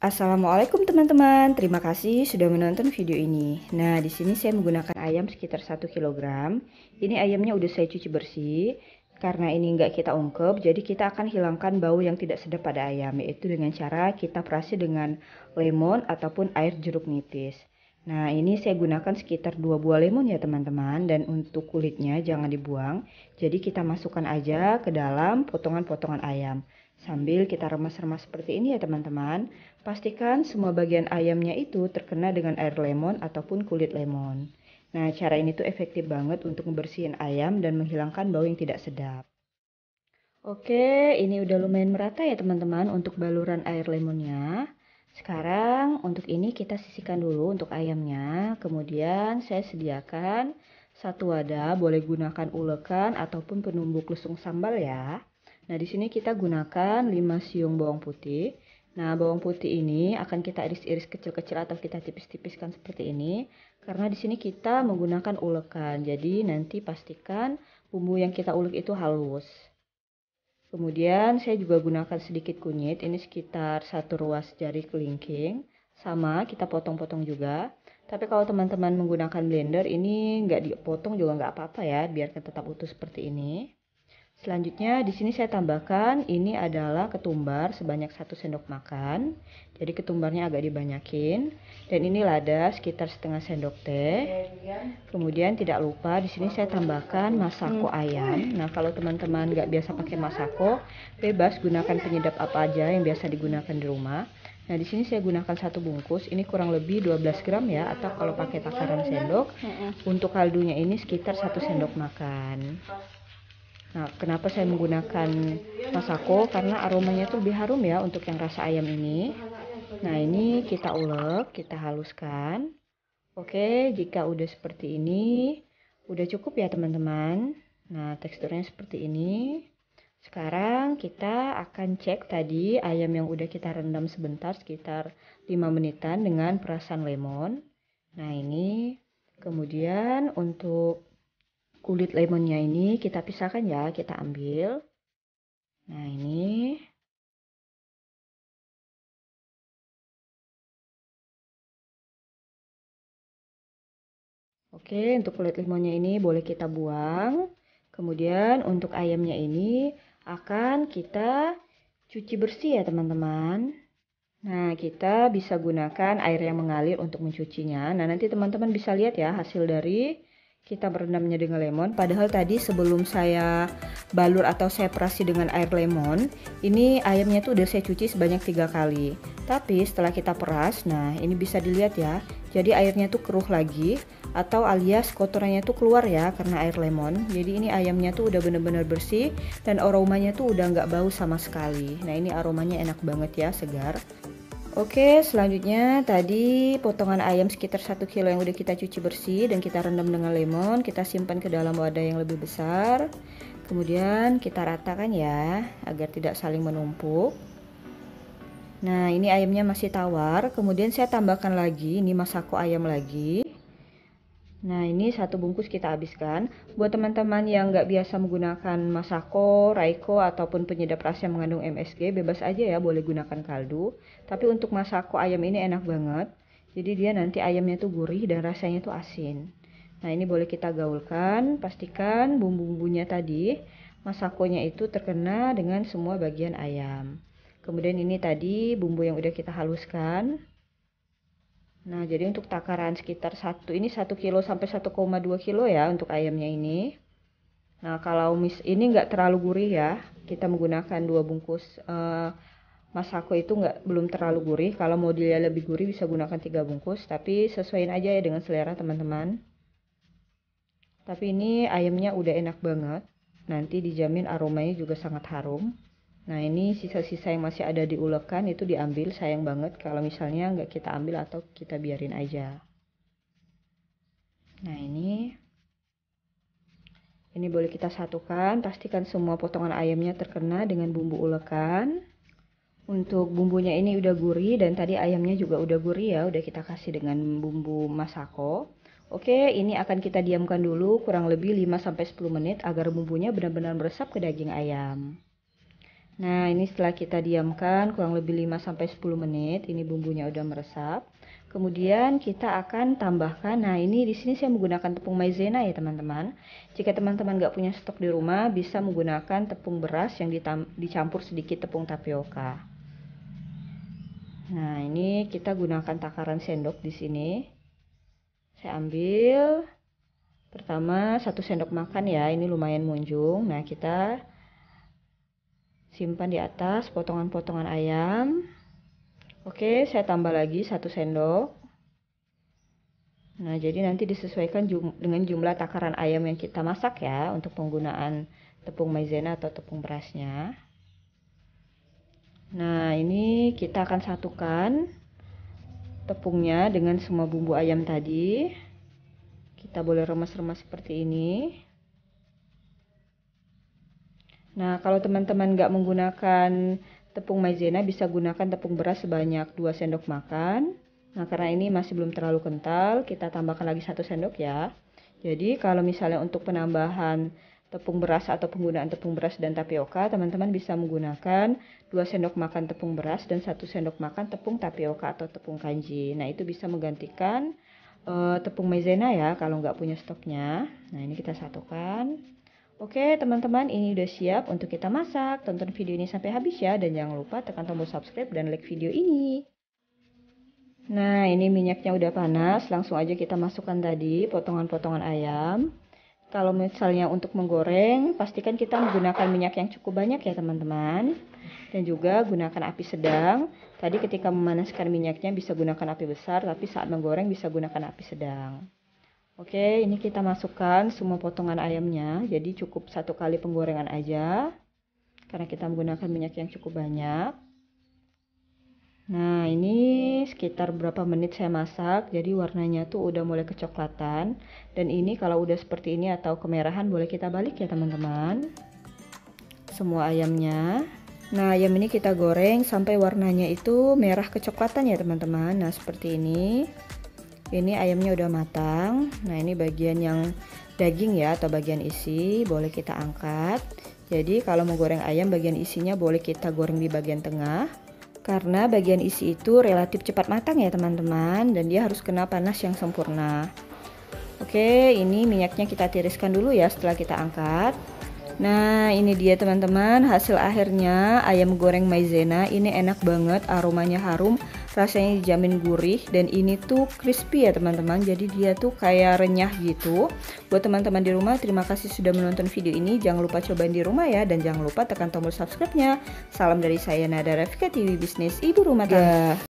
Assalamualaikum teman-teman, terima kasih sudah menonton video ini. Nah, di sini saya menggunakan ayam sekitar 1 kg. Ini ayamnya udah saya cuci bersih. Karena ini enggak kita ungkep, jadi kita akan hilangkan bau yang tidak sedap pada ayam, yaitu dengan cara kita perasi dengan lemon ataupun air jeruk nipis. Nah, ini saya gunakan sekitar 2 buah lemon ya teman-teman, dan untuk kulitnya jangan dibuang, jadi kita masukkan aja ke dalam potongan-potongan ayam. Sambil kita remas-remas seperti ini ya teman-teman, pastikan semua bagian ayamnya itu terkena dengan air lemon ataupun kulit lemon. Nah, cara ini tuh efektif banget untuk membersihin ayam dan menghilangkan bau yang tidak sedap. Oke, ini udah lumayan merata ya teman-teman untuk baluran air lemonnya. Sekarang untuk ini kita sisihkan dulu untuk ayamnya. Kemudian saya sediakan satu wadah, boleh gunakan ulekan ataupun penumbuk lusung sambal ya. Nah, di sini kita gunakan 5 siung bawang putih. Nah, bawang putih ini akan kita iris-iris kecil-kecil atau kita tipis-tipiskan seperti ini karena di sini kita menggunakan ulekan. Jadi, nanti pastikan bumbu yang kita ulek itu halus. Kemudian saya juga gunakan sedikit kunyit, ini sekitar satu ruas jari kelingking. Sama, kita potong-potong juga. Tapi kalau teman-teman menggunakan blender ini nggak dipotong juga nggak apa-apa ya, biarkan tetap utuh seperti ini. Selanjutnya di sini saya tambahkan ini adalah ketumbar sebanyak satu sendok makan. Jadi ketumbarnya agak dibanyakin dan ini lada sekitar setengah sendok teh. Kemudian tidak lupa di sini saya tambahkan masako ayam. Nah, kalau teman-teman nggak biasa pakai masako, bebas gunakan penyedap apa aja yang biasa digunakan di rumah. Nah, di sini saya gunakan satu bungkus. Ini kurang lebih 12 gram ya atau kalau pakai takaran sendok. Untuk kaldunya ini sekitar satu sendok makan. Nah, kenapa saya menggunakan masako? Karena aromanya tuh lebih harum ya untuk yang rasa ayam ini. Nah, ini kita ulek, kita haluskan. Oke, jika udah seperti ini, udah cukup ya teman-teman. Nah, teksturnya seperti ini. Sekarang kita akan cek tadi ayam yang udah kita rendam sebentar sekitar 5 menitan dengan perasan lemon. Nah, ini kemudian untuk kulit lemonnya ini kita pisahkan ya, kita ambil. Nah, ini Oke, untuk kulit lemonnya ini boleh kita buang. Kemudian untuk ayamnya ini akan kita cuci bersih ya teman-teman. Nah, kita bisa gunakan air yang mengalir untuk mencucinya. Nah, nanti teman-teman bisa lihat ya hasil dari kita berendamnya dengan lemon padahal tadi sebelum saya balur atau saya perasi dengan air lemon ini ayamnya tuh udah saya cuci sebanyak tiga kali tapi setelah kita peras nah ini bisa dilihat ya jadi airnya tuh keruh lagi atau alias kotorannya tuh keluar ya karena air lemon jadi ini ayamnya tuh udah bener-bener bersih dan aromanya tuh udah nggak bau sama sekali nah ini aromanya enak banget ya segar Oke, selanjutnya tadi potongan ayam sekitar 1 kilo yang udah kita cuci bersih dan kita rendam dengan lemon, kita simpan ke dalam wadah yang lebih besar. Kemudian kita ratakan ya agar tidak saling menumpuk. Nah, ini ayamnya masih tawar, kemudian saya tambahkan lagi ini masako ayam lagi. Nah ini satu bungkus kita habiskan. Buat teman-teman yang nggak biasa menggunakan Masako, Raiko ataupun penyedap rasa yang mengandung MSG bebas aja ya boleh gunakan kaldu. Tapi untuk Masako ayam ini enak banget. Jadi dia nanti ayamnya tuh gurih dan rasanya tuh asin. Nah ini boleh kita gaulkan, pastikan bumbu-bumbunya tadi masakonya itu terkena dengan semua bagian ayam. Kemudian ini tadi bumbu yang udah kita haluskan. Nah, jadi untuk takaran sekitar satu ini 1 kilo sampai 1,2 kilo ya untuk ayamnya ini. Nah, kalau mis ini nggak terlalu gurih ya, kita menggunakan dua bungkus uh, masako itu nggak belum terlalu gurih. Kalau mau dia lebih gurih bisa gunakan tiga bungkus, tapi sesuaiin aja ya dengan selera teman-teman. Tapi ini ayamnya udah enak banget. Nanti dijamin aromanya juga sangat harum. Nah ini sisa-sisa yang masih ada di ulekan itu diambil sayang banget kalau misalnya nggak kita ambil atau kita biarin aja. Nah ini ini boleh kita satukan pastikan semua potongan ayamnya terkena dengan bumbu ulekan. Untuk bumbunya ini udah gurih dan tadi ayamnya juga udah gurih ya udah kita kasih dengan bumbu masako. Oke, ini akan kita diamkan dulu kurang lebih 5-10 menit agar bumbunya benar-benar meresap ke daging ayam. Nah, ini setelah kita diamkan kurang lebih 5 sampai 10 menit, ini bumbunya udah meresap. Kemudian kita akan tambahkan. Nah, ini di sini saya menggunakan tepung maizena ya, teman-teman. Jika teman-teman gak punya stok di rumah, bisa menggunakan tepung beras yang dicampur sedikit tepung tapioka. Nah, ini kita gunakan takaran sendok di sini. Saya ambil pertama satu sendok makan ya, ini lumayan munjung. Nah, kita simpan di atas potongan-potongan ayam oke saya tambah lagi satu sendok nah jadi nanti disesuaikan jum dengan jumlah takaran ayam yang kita masak ya untuk penggunaan tepung maizena atau tepung berasnya nah ini kita akan satukan tepungnya dengan semua bumbu ayam tadi kita boleh remas-remas seperti ini Nah, kalau teman-teman nggak menggunakan tepung maizena, bisa gunakan tepung beras sebanyak 2 sendok makan. Nah, karena ini masih belum terlalu kental, kita tambahkan lagi 1 sendok ya. Jadi, kalau misalnya untuk penambahan tepung beras atau penggunaan tepung beras dan tapioka, teman-teman bisa menggunakan 2 sendok makan tepung beras dan 1 sendok makan tepung tapioka atau tepung kanji. Nah, itu bisa menggantikan uh, tepung maizena ya kalau nggak punya stoknya. Nah, ini kita satukan. Oke teman-teman ini udah siap untuk kita masak. Tonton video ini sampai habis ya dan jangan lupa tekan tombol subscribe dan like video ini. Nah ini minyaknya udah panas langsung aja kita masukkan tadi potongan-potongan ayam. Kalau misalnya untuk menggoreng pastikan kita menggunakan minyak yang cukup banyak ya teman-teman. Dan juga gunakan api sedang. Tadi ketika memanaskan minyaknya bisa gunakan api besar tapi saat menggoreng bisa gunakan api sedang. Oke, ini kita masukkan semua potongan ayamnya. Jadi cukup satu kali penggorengan aja. Karena kita menggunakan minyak yang cukup banyak. Nah, ini sekitar berapa menit saya masak. Jadi warnanya tuh udah mulai kecoklatan. Dan ini kalau udah seperti ini atau kemerahan boleh kita balik ya teman-teman. Semua ayamnya. Nah, ayam ini kita goreng sampai warnanya itu merah kecoklatan ya teman-teman. Nah, seperti ini ini ayamnya udah matang nah ini bagian yang daging ya atau bagian isi boleh kita angkat jadi kalau mau goreng ayam bagian isinya boleh kita goreng di bagian tengah karena bagian isi itu relatif cepat matang ya teman-teman dan dia harus kena panas yang sempurna oke ini minyaknya kita tiriskan dulu ya setelah kita angkat Nah ini dia teman-teman hasil akhirnya ayam goreng maizena ini enak banget aromanya harum rasanya dijamin gurih dan ini tuh crispy ya teman-teman jadi dia tuh kayak renyah gitu buat teman-teman di rumah terima kasih sudah menonton video ini jangan lupa cobain di rumah ya dan jangan lupa tekan tombol subscribe-nya salam dari saya Nada Rafika TV Bisnis Ibu Rumah Tangga ya.